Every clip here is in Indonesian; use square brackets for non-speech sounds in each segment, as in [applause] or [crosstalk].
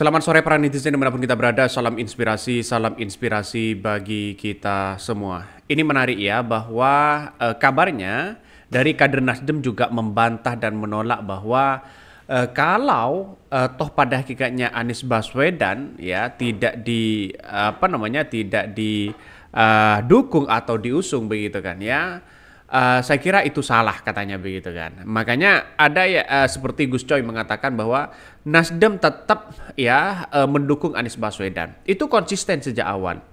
Selamat sore para netizen dimanapun kita berada, salam inspirasi, salam inspirasi bagi kita semua. Ini menarik ya bahwa eh, kabarnya dari kader Nasdem juga membantah dan menolak bahwa eh, kalau eh, toh pada hakikatnya Anies Baswedan ya tidak di apa namanya tidak didukung eh, atau diusung begitu kan ya Uh, saya kira itu salah katanya begitu kan. Makanya ada ya uh, seperti Gus Coy mengatakan bahwa Nasdem tetap ya uh, mendukung Anies Baswedan. Itu konsisten sejak awal.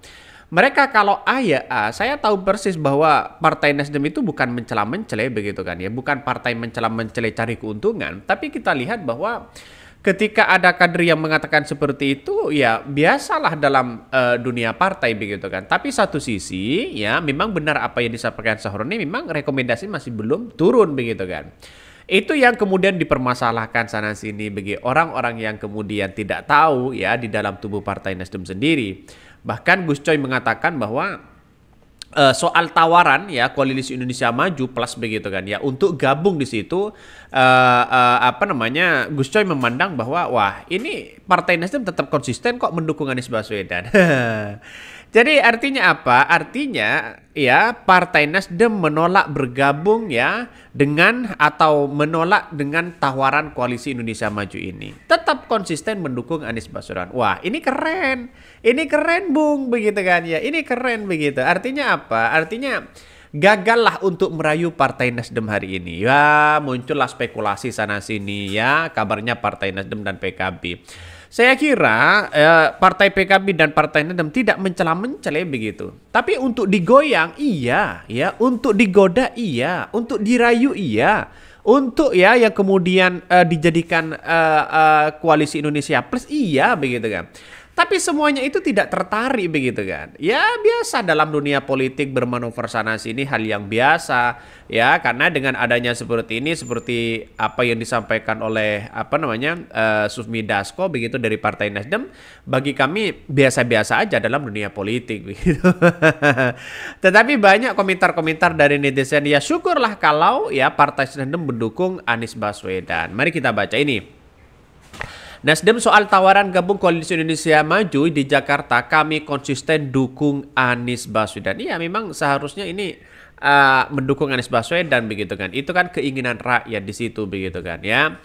Mereka kalau A ya A, saya tahu persis bahwa Partai Nasdem itu bukan mencela-mencele begitu kan ya, bukan partai mencela-mencele cari keuntungan, tapi kita lihat bahwa ketika ada kader yang mengatakan seperti itu ya biasalah dalam uh, dunia partai begitu kan. Tapi satu sisi ya memang benar apa yang disampaikan Sahroni memang rekomendasi masih belum turun begitu kan. Itu yang kemudian dipermasalahkan sana sini bagi orang-orang yang kemudian tidak tahu ya di dalam tubuh Partai Nasdem sendiri. Bahkan Gus Coy mengatakan bahwa uh, soal tawaran ya koalisi Indonesia Maju plus begitu kan ya untuk gabung di situ uh, uh, apa namanya Gus Coy memandang bahwa wah ini Partai Nasdem tetap konsisten kok mendukung Anies Baswedan [laughs] Jadi artinya apa? Artinya ya Partai Nasdem menolak bergabung ya dengan atau menolak dengan tawaran koalisi Indonesia Maju ini. Tetap konsisten mendukung Anies Baswedan. Wah, ini keren. Ini keren, Bung, begitu kan ya. Ini keren begitu. Artinya apa? Artinya gagallah untuk merayu Partai Nasdem hari ini. Ya, muncullah spekulasi sana sini ya, kabarnya Partai Nasdem dan PKB. Saya kira eh, partai PKB dan partai Nasdem tidak mencela-mencela begitu. Tapi untuk digoyang iya, ya, untuk digoda iya, untuk dirayu iya. Untuk ya yang kemudian eh, dijadikan eh, eh, koalisi Indonesia Plus iya begitu kan. Tapi semuanya itu tidak tertarik begitu kan. Ya biasa dalam dunia politik bermanuver sana sini hal yang biasa ya karena dengan adanya seperti ini seperti apa yang disampaikan oleh apa namanya uh, Sufmi Dasko begitu dari Partai Nasdem bagi kami biasa-biasa aja dalam dunia politik [laughs] begitu. Tetapi banyak komentar-komentar dari netizen ya syukurlah kalau ya Partai Nasdem mendukung Anies Baswedan. Mari kita baca ini. Nasdem soal tawaran gabung Koalisi Indonesia Maju di Jakarta, kami konsisten dukung Anies Baswedan. Iya, memang seharusnya ini uh, mendukung Anies Baswedan begitu kan. Itu kan keinginan rakyat di situ begitu kan ya.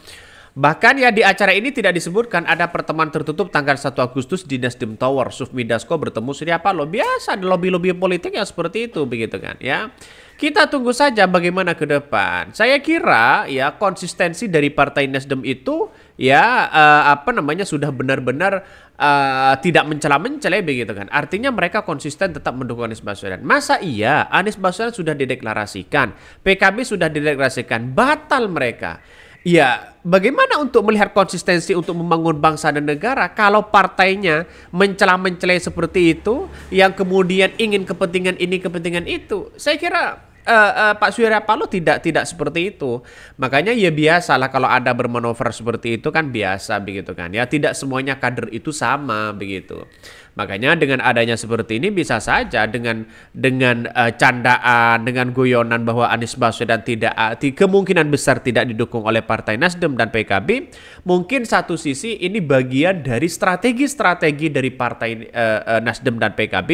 Bahkan ya di acara ini tidak disebutkan ada pertemuan tertutup tanggal 1 Agustus di Nasdem Tower. Sufmi Dasko bertemu siapa lo? Biasa ada lobby-lobby politik ya seperti itu begitu kan ya. Kita tunggu saja bagaimana ke depan. Saya kira ya konsistensi dari Partai Nasdem itu ya uh, apa namanya sudah benar-benar uh, tidak mencela-mencela begitu kan. Artinya mereka konsisten tetap mendukung Anies Baswedan. Masa iya Anies Baswedan sudah dideklarasikan, PKB sudah dideklarasikan, batal mereka. Ya bagaimana untuk melihat konsistensi untuk membangun bangsa dan negara kalau partainya mencela-mencelai seperti itu yang kemudian ingin kepentingan ini kepentingan itu. Saya kira uh, uh, Pak Surya Paloh tidak tidak seperti itu. Makanya ya biasalah kalau ada bermanuver seperti itu kan biasa begitu kan. Ya tidak semuanya kader itu sama begitu. Makanya dengan adanya seperti ini bisa saja dengan dengan uh, candaan, dengan guyonan bahwa Anies Baswedan tidak eh, kemungkinan besar tidak didukung oleh Partai Nasdem dan PKB, mungkin satu sisi ini bagian dari strategi-strategi dari Partai uh, uh, Nasdem dan PKB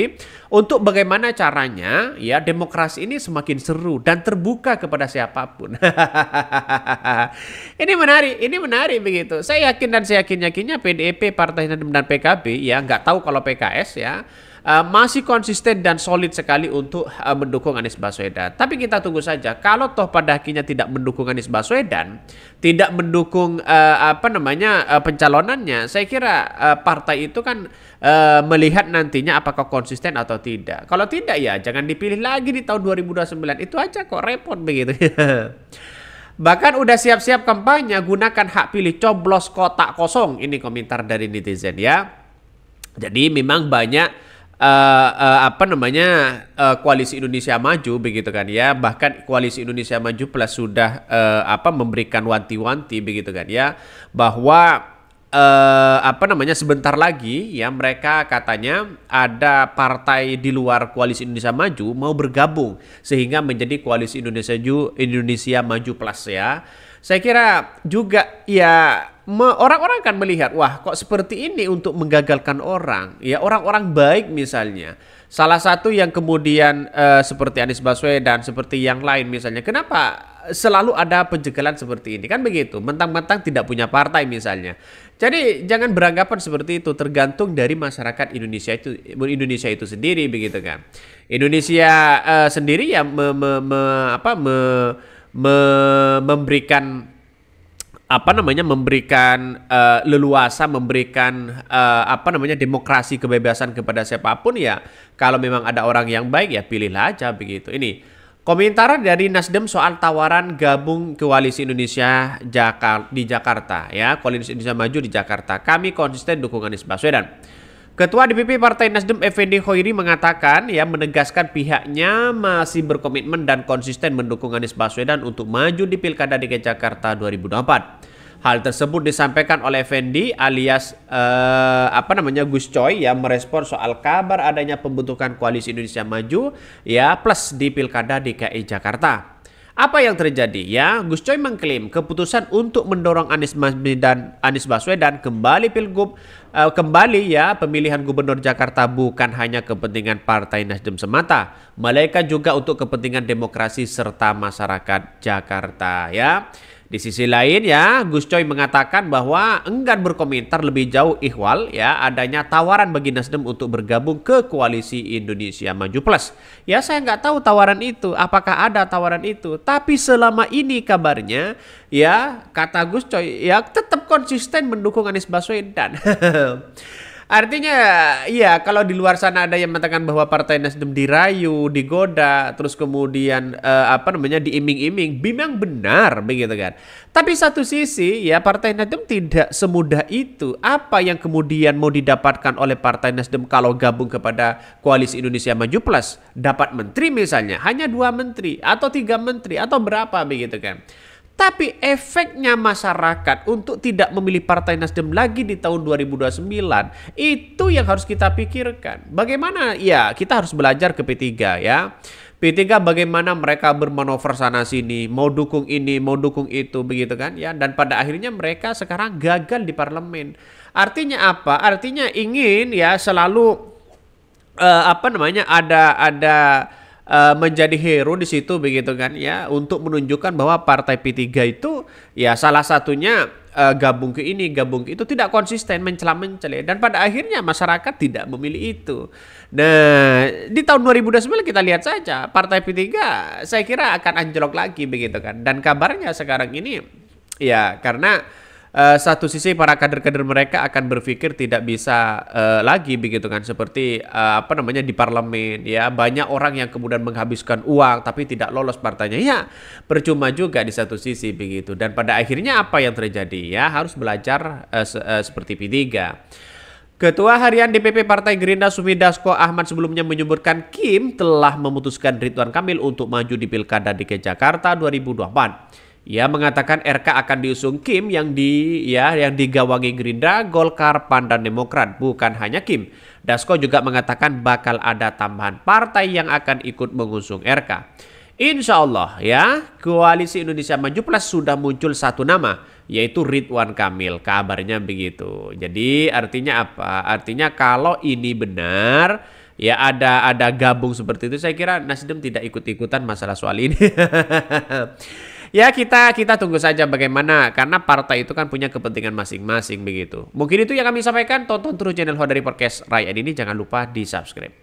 untuk bagaimana caranya ya demokrasi ini semakin seru dan terbuka kepada siapapun. [laughs] ini menarik, ini menarik begitu. Saya yakin dan saya yakin yakinnya PDIP, Partai Nasdem dan PKB ya nggak tahu kalau PKS ya eh, masih konsisten dan solid sekali untuk eh, mendukung Anies Baswedan. Tapi kita tunggu saja kalau toh pada akhirnya tidak mendukung Anies Baswedan, tidak mendukung uh, apa namanya uh, pencalonannya, saya kira uh, partai itu kan uh, melihat nantinya apakah konsisten atau tidak. Kalau tidak ya jangan dipilih lagi di tahun 2029. Itu aja kok repot begitu. [laughs] Bahkan udah siap-siap kampanye gunakan hak pilih coblos kotak kosong. Ini komentar dari netizen ya. Jadi memang banyak uh, uh, apa namanya uh, koalisi Indonesia Maju begitu kan ya bahkan koalisi Indonesia Maju plus sudah uh, apa memberikan wanti-wanti begitu kan ya bahwa uh, apa namanya sebentar lagi ya mereka katanya ada partai di luar koalisi Indonesia Maju mau bergabung sehingga menjadi koalisi Indonesia Maju Indonesia Maju plus ya saya kira juga ya orang-orang kan melihat, wah kok seperti ini untuk menggagalkan orang. Ya orang-orang baik misalnya. Salah satu yang kemudian eh, seperti Anies Baswedan, seperti yang lain misalnya. Kenapa selalu ada penjegalan seperti ini? Kan begitu, mentang-mentang tidak punya partai misalnya. Jadi jangan beranggapan seperti itu, tergantung dari masyarakat Indonesia itu Indonesia itu sendiri begitu kan. Indonesia eh, sendiri ya me, me, me, apa, me, me, memberikan apa namanya memberikan uh, leluasa memberikan uh, apa namanya demokrasi kebebasan kepada siapapun ya kalau memang ada orang yang baik ya pilihlah aja begitu ini komentar dari Nasdem soal tawaran gabung koalisi Indonesia Jakar di Jakarta ya koalisi Indonesia Maju di Jakarta kami konsisten dukungan Anies Baswedan Ketua DPP Partai Nasdem Effendi Khoiri mengatakan ya menegaskan pihaknya masih berkomitmen dan konsisten mendukung Anies Baswedan untuk maju di Pilkada DKI Jakarta 2024. Hal tersebut disampaikan oleh Fendi alias eh, apa namanya Gus Coy yang merespon soal kabar adanya pembentukan koalisi Indonesia Maju ya plus di Pilkada DKI Jakarta. Apa yang terjadi? Ya, Gus Coy mengklaim keputusan untuk mendorong Anies Baswedan, Anies Baswedan kembali pilgub uh, kembali ya pemilihan gubernur Jakarta bukan hanya kepentingan Partai Nasdem semata, melainkan juga untuk kepentingan demokrasi serta masyarakat Jakarta ya. Di sisi lain ya, Gus Coy mengatakan bahwa enggan berkomentar lebih jauh ihwal ya adanya tawaran bagi Nasdem untuk bergabung ke koalisi Indonesia Maju Plus. Ya saya nggak tahu tawaran itu, apakah ada tawaran itu. Tapi selama ini kabarnya ya kata Gus Coy ya tetap konsisten mendukung Anies Baswedan. [laughs] Artinya iya kalau di luar sana ada yang mengatakan bahwa Partai Nasdem dirayu, digoda, terus kemudian uh, apa namanya diiming-iming, bimbang benar begitu kan. Tapi satu sisi ya Partai Nasdem tidak semudah itu. Apa yang kemudian mau didapatkan oleh Partai Nasdem kalau gabung kepada Koalisi Indonesia Maju Plus? Dapat menteri misalnya, hanya dua menteri atau tiga menteri atau berapa begitu kan. Tapi efeknya masyarakat untuk tidak memilih Partai Nasdem lagi di tahun 2029 itu yang harus kita pikirkan. Bagaimana? Ya, kita harus belajar ke P3 ya. P3 bagaimana mereka bermanuver sana sini, mau dukung ini, mau dukung itu begitu kan ya. Dan pada akhirnya mereka sekarang gagal di parlemen. Artinya apa? Artinya ingin ya selalu uh, apa namanya? ada ada Eh, menjadi hero di situ begitu kan ya untuk menunjukkan bahwa partai P3 itu ya salah satunya uh, gabung ke ini, gabung ke itu tidak konsisten mencela-mencela dan pada akhirnya masyarakat tidak memilih itu. Nah, di tahun 2019 kita lihat saja Partai P3 saya kira akan anjlok lagi begitu kan. Dan kabarnya sekarang ini ya karena uh, satu sisi para kader-kader mereka akan berpikir tidak bisa uh, lagi begitu kan seperti uh, apa namanya di parlemen ya banyak orang yang kemudian menghabiskan uang tapi tidak lolos partainya ya percuma juga di satu sisi begitu dan pada akhirnya apa yang terjadi ya harus belajar uh, se uh, seperti P3 Ketua Harian DPP Partai Gerindra Sumi Dasko Ahmad sebelumnya menyebutkan Kim telah memutuskan Ridwan Kamil untuk maju di Pilkada DKI Jakarta 2024. Ia mengatakan RK akan diusung Kim yang di ya yang digawangi Gerindra, Golkar, PAN dan Demokrat, bukan hanya Kim. Dasko juga mengatakan bakal ada tambahan partai yang akan ikut mengusung RK. Insya Allah ya, Koalisi Indonesia Maju Plus sudah muncul satu nama, yaitu Ridwan Kamil. Kabarnya begitu. Jadi artinya apa? Artinya kalau ini benar, ya ada ada gabung seperti itu, saya kira Nasdem tidak ikut-ikutan masalah soal ini. [laughs] ya kita kita tunggu saja bagaimana karena partai itu kan punya kepentingan masing-masing begitu. Mungkin itu yang kami sampaikan. Tonton terus channel Hodari Podcast Rakyat ini jangan lupa di subscribe.